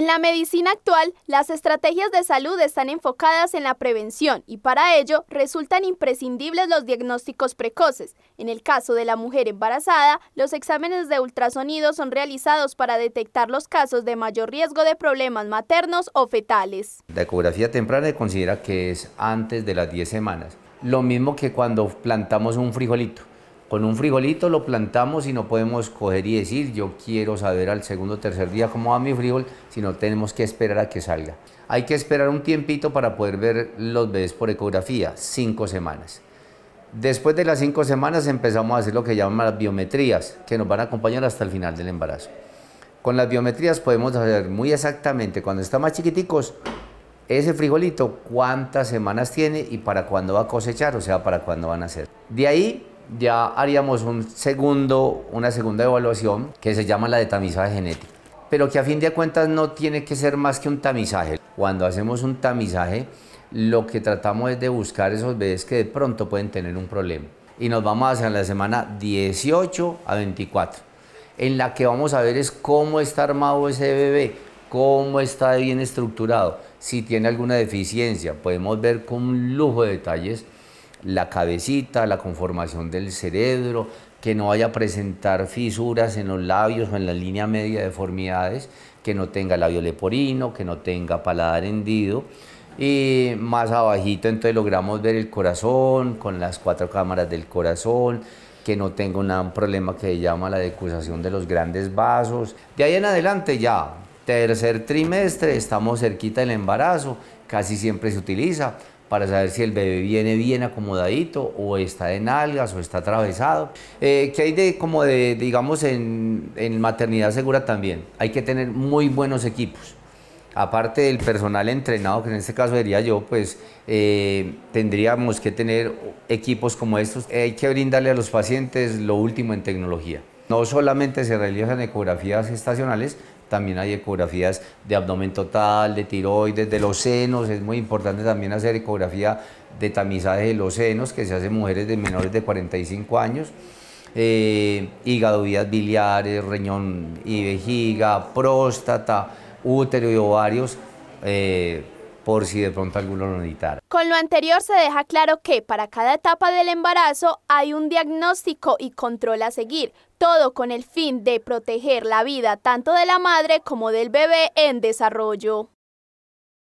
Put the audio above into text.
En la medicina actual, las estrategias de salud están enfocadas en la prevención y para ello resultan imprescindibles los diagnósticos precoces. En el caso de la mujer embarazada, los exámenes de ultrasonido son realizados para detectar los casos de mayor riesgo de problemas maternos o fetales. La ecografía temprana se considera que es antes de las 10 semanas, lo mismo que cuando plantamos un frijolito con un frijolito lo plantamos y no podemos coger y decir yo quiero saber al segundo o tercer día cómo va mi frijol, sino tenemos que esperar a que salga. Hay que esperar un tiempito para poder ver los bebés por ecografía, cinco semanas. Después de las cinco semanas empezamos a hacer lo que llaman las biometrías, que nos van a acompañar hasta el final del embarazo. Con las biometrías podemos saber muy exactamente cuando están más chiquiticos ese frijolito cuántas semanas tiene y para cuándo va a cosechar, o sea, para cuándo van a ser. De ahí ya haríamos un segundo, una segunda evaluación que se llama la de tamizaje genético, pero que a fin de cuentas no tiene que ser más que un tamizaje. Cuando hacemos un tamizaje, lo que tratamos es de buscar esos bebés que de pronto pueden tener un problema. Y nos vamos a en la semana 18 a 24, en la que vamos a ver es cómo está armado ese bebé, cómo está bien estructurado, si tiene alguna deficiencia. Podemos ver con lujo de detalles la cabecita, la conformación del cerebro, que no vaya a presentar fisuras en los labios o en la línea media de deformidades, que no tenga labio leporino, que no tenga paladar hendido. Y más abajito entonces logramos ver el corazón con las cuatro cámaras del corazón, que no tenga un problema que se llama la decusación de los grandes vasos. De ahí en adelante ya, tercer trimestre, estamos cerquita del embarazo, casi siempre se utiliza para saber si el bebé viene bien acomodadito o está en algas o está atravesado. Eh, ¿Qué hay de, como de, digamos, en, en maternidad segura también? Hay que tener muy buenos equipos aparte del personal entrenado, que en este caso diría yo, pues eh, tendríamos que tener equipos como estos. Hay que brindarle a los pacientes lo último en tecnología. No solamente se realizan ecografías estacionales, también hay ecografías de abdomen total, de tiroides, de los senos. Es muy importante también hacer ecografía de tamizaje de los senos que se hace en mujeres de menores de 45 años. Eh, biliares, riñón y vejiga, próstata, útero y ovarios. Eh, por si de pronto alguno lo Con lo anterior se deja claro que para cada etapa del embarazo hay un diagnóstico y control a seguir, todo con el fin de proteger la vida tanto de la madre como del bebé en desarrollo.